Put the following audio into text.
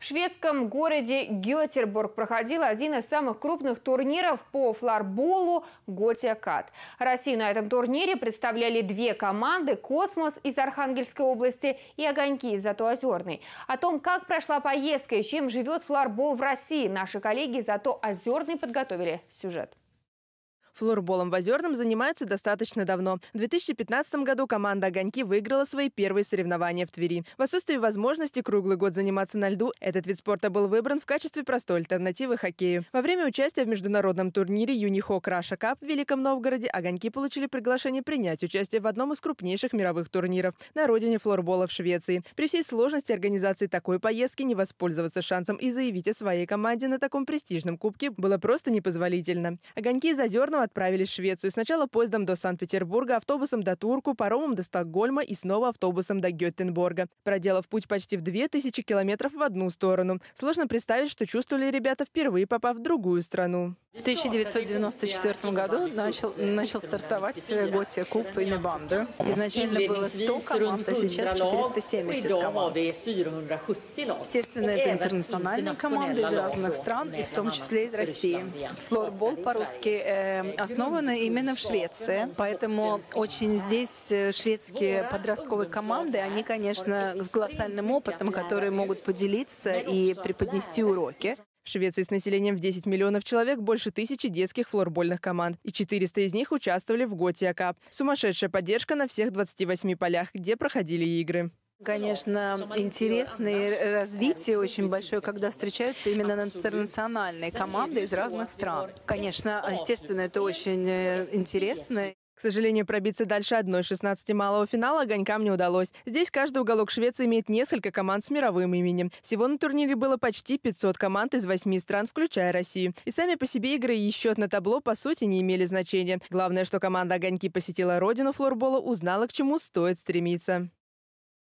В шведском городе Гётербург проходил один из самых крупных турниров по флорболу «Готия Кат». Россию на этом турнире представляли две команды «Космос» из Архангельской области и «Огоньки» из Затоозерной. О том, как прошла поездка и чем живет флорбол в России, наши коллеги из Затоозерной подготовили сюжет. Флорболом в Озерном занимаются достаточно давно. В 2015 году команда «Огоньки» выиграла свои первые соревнования в Твери. В отсутствии возможности круглый год заниматься на льду, этот вид спорта был выбран в качестве простой альтернативы хоккею. Во время участия в международном турнире «Юнихо Краша Кап» в Великом Новгороде «Огоньки» получили приглашение принять участие в одном из крупнейших мировых турниров на родине флорбола в Швеции. При всей сложности организации такой поездки не воспользоваться шансом и заявить о своей команде на таком престижном кубке было просто непозволительно. «Огоньки» из Озерного отправились в Швецию. Сначала поездом до Санкт-Петербурга, автобусом до Турку, паромом до Стокгольма и снова автобусом до Гетенбурга. Проделав путь почти в 2000 километров в одну сторону. Сложно представить, что чувствовали ребята, впервые попав в другую страну. В 1994 году начал, начал стартовать Готия Куб и Небанду. Изначально было 100 команд, а сейчас 470 команд. Естественно, это интернациональные команды из разных стран, и в том числе из России. Флорбол по-русски э, основан именно в Швеции, поэтому очень здесь э, шведские подростковые команды, они, конечно, с колоссальным опытом, которые могут поделиться и преподнести уроки. В Швеции с населением в 10 миллионов человек больше тысячи детских флорбольных команд, и 400 из них участвовали в Готия Кап. Сумасшедшая поддержка на всех 28 полях, где проходили игры. Конечно, интересное развитие очень большое, когда встречаются именно интернациональные команды из разных стран. Конечно, естественно, это очень э, интересно. К сожалению, пробиться дальше одной 16 малого финала огонькам не удалось. Здесь каждый уголок Швеции имеет несколько команд с мировым именем. Всего на турнире было почти 500 команд из 8 стран, включая Россию. И сами по себе игры и счет на табло по сути не имели значения. Главное, что команда «Огоньки» посетила родину флорбола, узнала, к чему стоит стремиться.